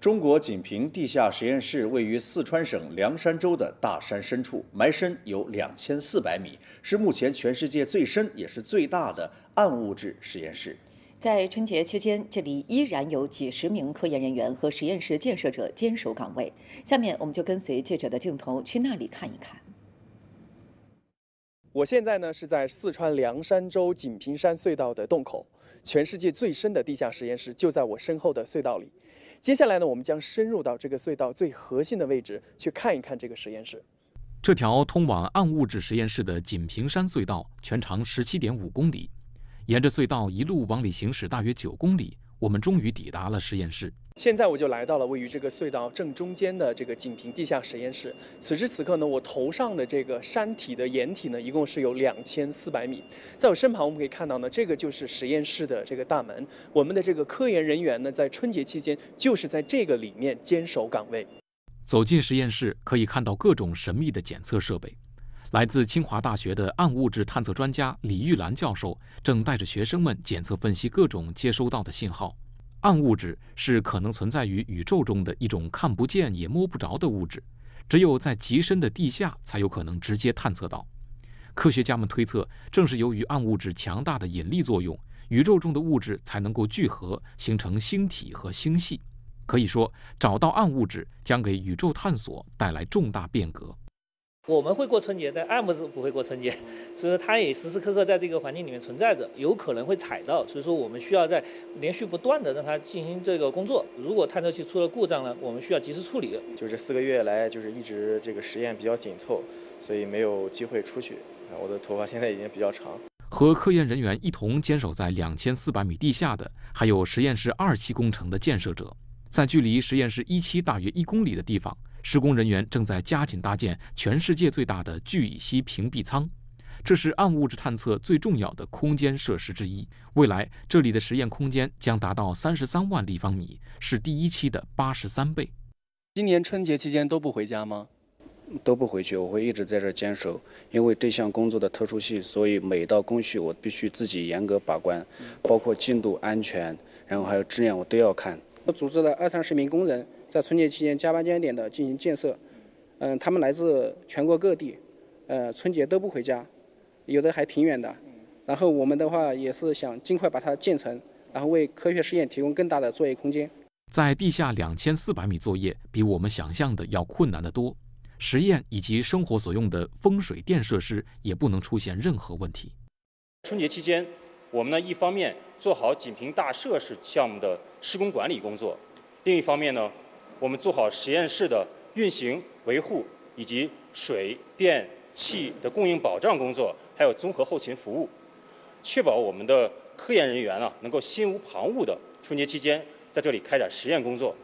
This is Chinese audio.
中国锦屏地下实验室位于四川省凉山州的大山深处，埋深有两千四百米，是目前全世界最深也是最大的暗物质实验室。在春节期间，这里依然有几十名科研人员和实验室建设者坚守岗位。下面，我们就跟随记者的镜头去那里看一看。我现在呢是在四川凉山州锦屏山隧道的洞口，全世界最深的地下实验室就在我身后的隧道里。接下来呢，我们将深入到这个隧道最核心的位置，去看一看这个实验室。这条通往暗物质实验室的锦屏山隧道全长十七点五公里，沿着隧道一路往里行驶，大约九公里。我们终于抵达了实验室。现在我就来到了位于这个隧道正中间的这个锦屏地下实验室。此时此刻呢，我头上的这个山体的掩体呢，一共是有两千四百米。在我身旁，我们可以看到呢，这个就是实验室的这个大门。我们的这个科研人员呢，在春节期间就是在这个里面坚守岗位。走进实验室，可以看到各种神秘的检测设备。来自清华大学的暗物质探测专家李玉兰教授正带着学生们检测分析各种接收到的信号。暗物质是可能存在于宇宙中的一种看不见也摸不着的物质，只有在极深的地下才有可能直接探测到。科学家们推测，正是由于暗物质强大的引力作用，宇宙中的物质才能够聚合形成星体和星系。可以说，找到暗物质将给宇宙探索带来重大变革。我们会过春节，但爱慕是不会过春节，所以说它也时时刻刻在这个环境里面存在着，有可能会踩到，所以说我们需要在连续不断的让它进行这个工作。如果探测器出了故障呢，我们需要及时处理。就这四个月来，就是一直这个实验比较紧凑，所以没有机会出去。我的头发现在已经比较长。和科研人员一同坚守在两千四百米地下的，还有实验室二期工程的建设者，在距离实验室一期大约一公里的地方。施工人员正在加紧搭建全世界最大的聚乙烯屏蔽舱，这是暗物质探测最重要的空间设施之一。未来这里的实验空间将达到三十三万立方米，是第一期的八十三倍。今年春节期间都不回家吗？都不回去，我会一直在这坚守。因为这项工作的特殊性，所以每道工序我必须自己严格把关，包括进度、安全，然后还有质量，我都要看。我组织了二三十名工人。在春节期间加班加点的进行建设，嗯，他们来自全国各地，呃，春节都不回家，有的还挺远的。然后我们的话也是想尽快把它建成，然后为科学实验提供更大的作业空间。在地下两千四百米作业，比我们想象的要困难得多。实验以及生活所用的风、水电设施也不能出现任何问题。春节期间，我们呢一方面做好锦屏大设施项目的施工管理工作，另一方面呢。我们做好实验室的运行维护，以及水电气的供应保障工作，还有综合后勤服务，确保我们的科研人员啊能够心无旁骛地春节期间在这里开展实验工作。